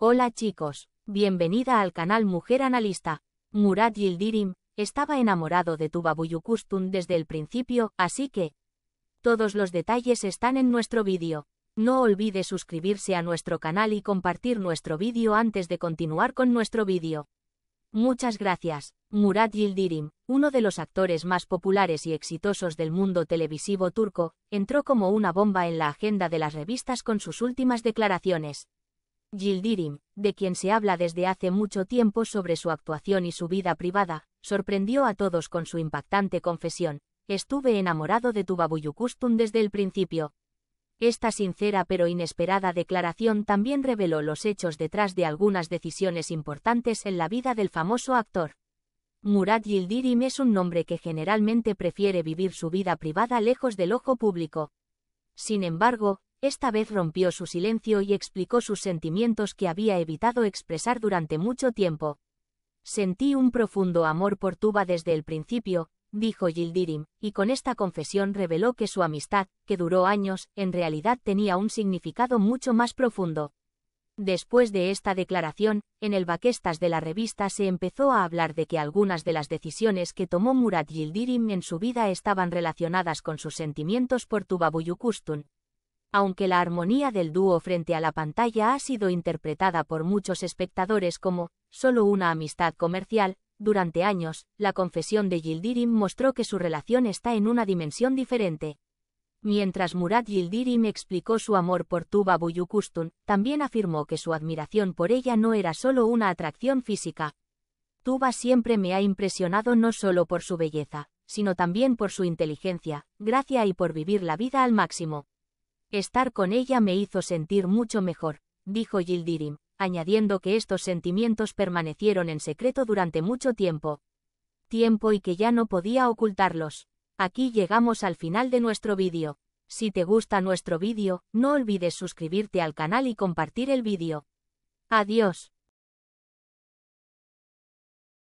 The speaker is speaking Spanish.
Hola chicos, bienvenida al canal Mujer Analista. Murat Yildirim estaba enamorado de tu babuyukustun desde el principio, así que... Todos los detalles están en nuestro vídeo. No olvide suscribirse a nuestro canal y compartir nuestro vídeo antes de continuar con nuestro vídeo. Muchas gracias. Murat Yildirim, uno de los actores más populares y exitosos del mundo televisivo turco, entró como una bomba en la agenda de las revistas con sus últimas declaraciones. Gildirim, de quien se habla desde hace mucho tiempo sobre su actuación y su vida privada, sorprendió a todos con su impactante confesión. Estuve enamorado de tu desde el principio. Esta sincera pero inesperada declaración también reveló los hechos detrás de algunas decisiones importantes en la vida del famoso actor. Murat Yildirim es un nombre que generalmente prefiere vivir su vida privada lejos del ojo público. Sin embargo, esta vez rompió su silencio y explicó sus sentimientos que había evitado expresar durante mucho tiempo. Sentí un profundo amor por Tuba desde el principio, dijo Gildirim, y con esta confesión reveló que su amistad, que duró años, en realidad tenía un significado mucho más profundo. Después de esta declaración, en el Baquestas de la revista se empezó a hablar de que algunas de las decisiones que tomó Murat Gildirim en su vida estaban relacionadas con sus sentimientos por Tuba Buyukustun aunque la armonía del dúo frente a la pantalla ha sido interpretada por muchos espectadores como solo una amistad comercial, durante años, la confesión de Yildirim mostró que su relación está en una dimensión diferente. Mientras Murat Yildirim explicó su amor por Tuba Buyukustun, también afirmó que su admiración por ella no era solo una atracción física. Tuba siempre me ha impresionado no solo por su belleza, sino también por su inteligencia, gracia y por vivir la vida al máximo. Estar con ella me hizo sentir mucho mejor, dijo Yildirim, añadiendo que estos sentimientos permanecieron en secreto durante mucho tiempo. Tiempo y que ya no podía ocultarlos. Aquí llegamos al final de nuestro vídeo. Si te gusta nuestro vídeo, no olvides suscribirte al canal y compartir el vídeo. Adiós.